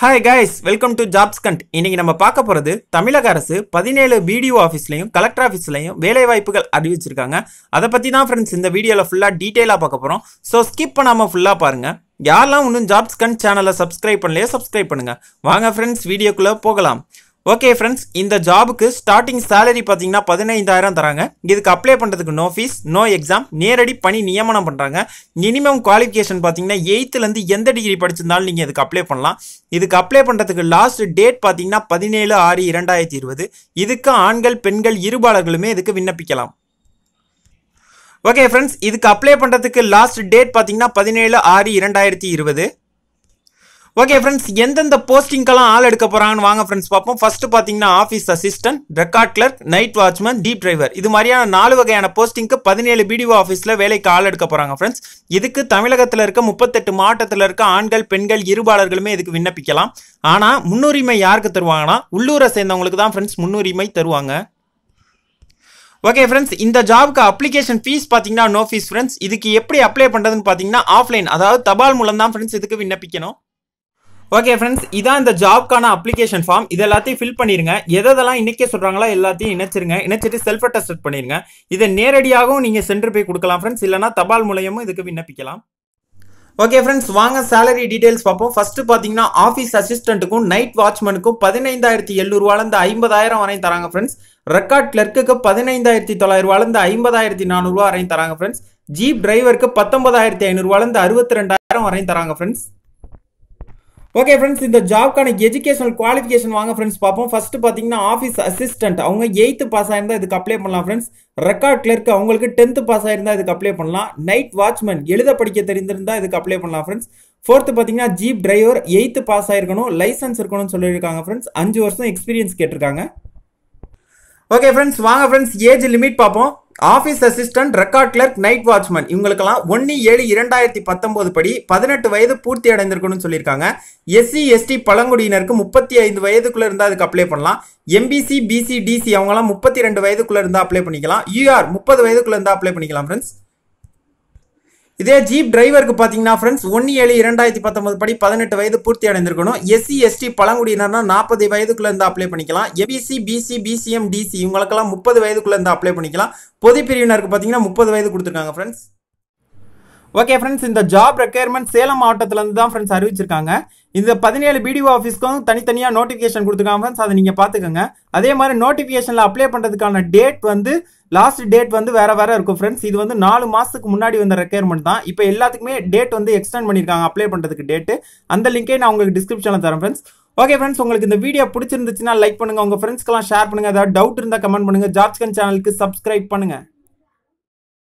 hi guys welcome to jobs கண்ட் இன்னைக்கு நம்ம பார்க்க போகிறது தமிழக அரசு பதினேழு பிடிஓ ஆஃபீஸ்லையும் கலெக்டர் ஆஃபீஸ்லையும் வேலை வாய்ப்புகள் அறிவிச்சிருக்காங்க அதை பற்றி தான் ஃப்ரெண்ட்ஸ் இந்த வீடியோவில் ஃபுல்லாக டீட்டெயிலாக பார்க்க போகிறோம் ஸோ ஸ்கிப் பண்ணாமல் ஃபுல்லாக பாருங்கள் யாரெல்லாம் இன்னும் ஜாப்ஸ் கண்ட் சேனலை சப்ஸ்கிரைப் பண்ணலையே சப்ஸ்கிரைப் பண்ணுங்கள் வாங்க ஃப்ரெண்ட்ஸ் வீடியோக்குள்ளே போகலாம் ஓகே ஃப்ரெண்ட்ஸ் இந்த ஜாபுக்கு ஸ்டார்டிங் சேலரி பார்த்தீங்கன்னா பதினைந்தாயிரம் தராங்க இதுக்கு அப்ளை பண்ணுறதுக்கு நோ ஃபீஸ் நோ எக்ஸாம் நேரடி பணி நியமனம் பண்ணுறாங்க மினிமம் குவாலிஃபிகேஷன் பார்த்தீங்கன்னா எயித்துலேருந்து எந்த டிகிரி படிச்சிருந்தாலும் நீங்கள் இதுக்கு அப்ளை பண்ணலாம் இதுக்கு அப்ளை பண்ணுறதுக்கு லாஸ்ட் டேட் பார்த்தீங்கன்னா பதினேழு ஆறு இரண்டாயிரத்தி இருபது இதுக்கு ஆண்கள் பெண்கள் இருபாளர்களுமே இதுக்கு விண்ணப்பிக்கலாம் ஓகே ஃப்ரெண்ட்ஸ் இதுக்கு அப்ளை பண்ணுறதுக்கு லாஸ்ட் டேட் பார்த்தீங்கன்னா பதினேழு ஆறு இரண்டாயிரத்தி இருபது ஓகே ஃப்ரெண்ட்ஸ் எந்தெந்த போஸ்டிங்கெல்லாம் ஆள் எடுக்க போகிறாங்கன்னு வாங்க ஃப்ரெண்ட்ஸ் பார்ப்போம் ஃபர்ஸ்ட் பார்த்தீங்கன்னா office assistant record clerk night watchman jeep driver இது மாதிரியான நாலு வகையான போஸ்டிங்க்கு பதினேழு பிடிஓ ஆஃபீஸில் வேலைக்கு ஆள் எடுக்க போகிறாங்க ஃப்ரெண்ட்ஸ் இதுக்கு தமிழகத்தில் இருக்க முப்பத்தெட்டு மாவட்டத்தில் இருக்க ஆண்கள் பெண்கள் இருபாளர்களுமே இதுக்கு விண்ணப்பிக்கலாம் ஆனால் முன்னுரிமை யாருக்கு தருவாங்கன்னா உள்ளூரை சேர்ந்தவங்களுக்கு தான் ஃப்ரெண்ட்ஸ் முன்னுரிமை தருவாங்க ஓகே ஃப்ரெண்ட்ஸ் இந்த ஜாபுக்கு அப்ளிகேஷன் ஃபீஸ் பார்த்தீங்கன்னா நோ ஃபீஸ் ஃப்ரெண்ட்ஸ் இதுக்கு எப்படி அப்ளை பண்ணுறதுன்னு பார்த்தீங்கன்னா ஆஃப்லைன் அதாவது தபால் மூலம் தான் ஃப்ரெண்ட்ஸ் இதுக்கு விண்ணப்பிக்கணும் ஓகே ஃப்ரெண்ட்ஸ் இதான் இந்த ஜாப்க்கான அப்ளிகேஷன் ஃபார்ம் இது எல்லாத்தையும் ஃபில் பண்ணிடுங்க எதெல்லாம் இன்னைக்கே சொல்கிறாங்களோ எல்லாத்தையும் இணைச்சிருங்க இணைச்சிட்டு செல்ஃப் அட்டஸ்ட் பண்ணிடுங்க இதை நேரடியாகவும் நீங்கள் சென்று போய் கொடுக்கலாம் ஃப்ரெண்ட்ஸ் இல்லைனா தபால் மூலயமும் இதுக்கு விண்ணப்பிக்கலாம் ஓகே ஃப்ரெண்ட்ஸ் வாங்க சேலரி டீடைல்ஸ் பார்ப்போம் ஃபர்ஸ்ட் பார்த்தீங்கன்னா ஆஃபீஸ் அசிஸ்டண்ட்டுக்கும் நைட் வாட்ச்மேனுக்கும் பதினைந்தாயிரத்தி எழுநூறுவாலேருந்து ஐம்பதாயிரம் வரையும் தராங்க ஃப்ரெண்ட்ஸ் ரெக்கார்ட் கிளர்க்குக்கு பதினைந்தாயிரத்தி தொள்ளாயிரூவாலேருந்து ஐம்பதாயிரத்தி நானூறுரூவா வரையும் தராங்க ஃப்ரெண்ட்ஸ் ஜீப் டிரைவருக்கு பத்தொன்பதாயிரத்தி ஐநூறுரூவாலேருந்து அறுபத்தி ரெண்டாயிரம் வரையும் தராங்க ஃப்ரெண்ட்ஸ் ஓகே ஃப்ரெண்ட்ஸ் இந்த ஜாப்க்கான எஜுகேஷனல் குவாலிஃபிகேஷன் வாங்க ஃப்ரெண்ட்ஸ் பார்ப்போம் ஃபர்ஸ்ட் பார்த்தீங்கன்னா ஆஃபீஸ் அசிஸ்டன்ட் அவங்க எயித்து பாஸ் ஆயிருந்தால் இதுக்கு அப்ளை பண்ணலாம் ஃப்ரெண்ட்ஸ் ரெக்கார்ட் கிளர்க் அவங்களுக்கு டென்த்து பாஸ் ஆயிருந்தால் இதுக்கு அப்ளை பண்ணலாம் நைட் வாட்ச்மேன் எழுத படிக்க தெரிந்திருந்தால் இதுக்கு அப்ளை பண்ணலாம் ஃப்ரெண்ட்ஸ் ஃபோர்த்து பார்த்தீங்கன்னா ஜீப் டிரைவர் எயித்து பாஸ் ஆயிருக்கணும் லைசன்ஸ் இருக்கணும்னு சொல்லியிருக்காங்க ஃப்ரெண்ட்ஸ் அஞ்சு வருஷம் எக்ஸ்பீரியன்ஸ் கேட்டிருக்காங்க ஓகே ஃப்ரெண்ட்ஸ் வாங்க ஃப்ரெண்ட்ஸ் ஏஜ் லிமிட் பார்ப்போம் office assistant record clerk night watchman இவங்களுக்கெல்லாம் ஒன்று ஏழு இரண்டாயிரத்தி பத்தொம்போது படி பதினெட்டு வயது பூர்த்தி அடைந்திருக்கணும்னு சொல்லியிருக்காங்க எஸ்சி எஸ்டி பழங்குடியினருக்கு முப்பத்தி ஐந்து வயதுக்குள்ளே இருந்தால் அதுக்கு அப்ளை பண்ணலாம் எம்பிசி பிசி டிசி அவங்களாம் முப்பத்தி ரெண்டு வயதுக்குள்ளே இருந்தால் அப்ளை பண்ணிக்கலாம் யூஆர் முப்பது வயதுக்குள்ளே இருந்தால் அப்ளை பண்ணிக்கலாம் ஃப்ரெண்ட்ஸ் இதே ஜீப் டிரைவருக்கு பார்த்தீங்கன்னா ஃப்ரெண்ட்ஸ் ஒன்று ஏழு இரண்டாயிரத்தி பத்தொன்பது படி பதினெட்டு வயது பூர்த்தி அடைந்திருக்கணும் எஸ்சி எஸ்டி பழங்குடியினர்னா நாற்பது வயதுக்குள்ள இருந்து அப்ளை பண்ணிக்கலாம் எபிசி பிசி பிசிஎம் டிசி இவங்களுக்கெல்லாம் முப்பது வயதுக்குள்ள இருந்து அப்ளை பண்ணிக்கலாம் பொது பிரிவினருக்கு பார்த்தீங்கன்னா முப்பது வயது கொடுத்துருக்காங்க ஃப்ரெண்ட்ஸ் ஓகே ஃப்ரெண்ட்ஸ் இந்த ஜாப் ரெக்யர்மெண்ட் சேலம் மாவட்டத்திலேருந்து தான் ஃப்ரெண்ட்ஸ் அறிவிச்சிருக்காங்க இந்த பதினேழு பிடிஓ ஆஃபீஸ்க்கும் தனித்தனியாக நோட்டிஃபிகேஷன் கொடுத்துருக்காங்க அதை நீங்கள் பார்த்துக்கோங்க அதே மாதிரி நோட்டிஃபிகேஷனில் அப்ளை பண்ணுறதுக்கான டேட் வந்து லாஸ்ட் டேட் வந்து வேறு வேறு இருக்கும் ஃப்ரெண்ட்ஸ் இது வந்து நாலு மாதத்துக்கு முன்னாடி வந்த ரெக்யர்மெண்ட் தான் இப்போ எல்லாத்துக்குமே டேட் வந்து எக்ஸ்டெண்ட் பண்ணியிருக்காங்க அப்ளை பண்ணுறதுக்கு டேட்டு அந்த லிங்கே நான் உங்களுக்கு டிஸ்கிரிப்ஷனில் தரேன் ஃப்ரெண்ட்ஸ் ஓகே ஃப்ரெண்ட்ஸ் உங்களுக்கு இந்த வீடியோ பிடிச்சிருந்துச்சுன்னா லைக் பண்ணுங்கள் உங்கள் ஃப்ரெண்ட்ஸ்க்கெல்லாம் ஷேர் பண்ணுங்கள் ஏதாவது டவுட் இருந்தால் கமெண்ட் பண்ணுங்கள் ஜாப்ஸ்கன் சேனலுக்கு சப்ஸ்கிரைப் பண்ணுங்கள்